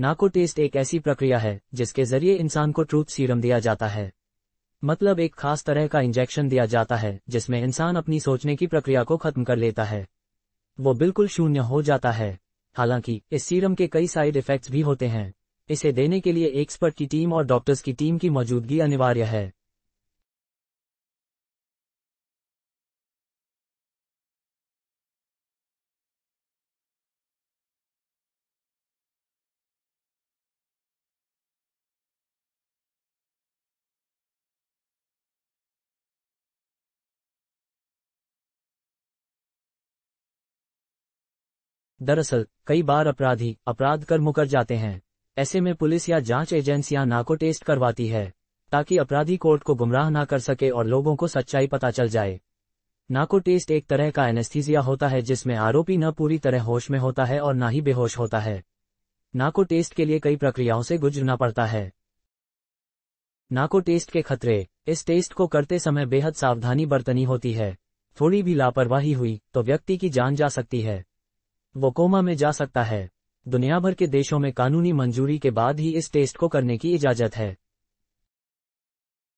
नाको test एक ऐसी प्रक्रिया है जिसके जरिए इंसान को ट्रूथ सीरम दिया जाता है मतलब एक खास तरह का इंजेक्शन दिया जाता है जिसमें इंसान अपनी सोचने की प्रक्रिया को खत्म कर लेता है वो बिल्कुल शून्य हो जाता है हालांकि इस सीरम के कई साइड इफेक्ट्स भी होते हैं इसे देने के लिए एक्सपर्ट की टीम और डॉक्टर्स की टीम की मौजूदगी अनिवार्य है दरअसल कई बार अपराधी अपराध कर मुकर जाते हैं ऐसे में पुलिस या जांच एजेंसियां नाको टेस्ट करवाती है ताकि अपराधी कोर्ट को गुमराह ना कर सके और लोगों को सच्चाई पता चल जाए नाको टेस्ट एक तरह का एनेस्थीजिया होता है जिसमें आरोपी न पूरी तरह होश में होता है और न ही बेहोश होता है नाको टेस्ट के लिए कई प्रक्रियाओं से गुजरना पड़ता है नाको टेस्ट के खतरे इस टेस्ट को करते समय बेहद सावधानी बरतनी होती है थोड़ी भी लापरवाही हुई तो व्यक्ति की जान जा सकती है वो कोमा में जा सकता है दुनिया भर के देशों में कानूनी मंजूरी के बाद ही इस टेस्ट को करने की इजाजत है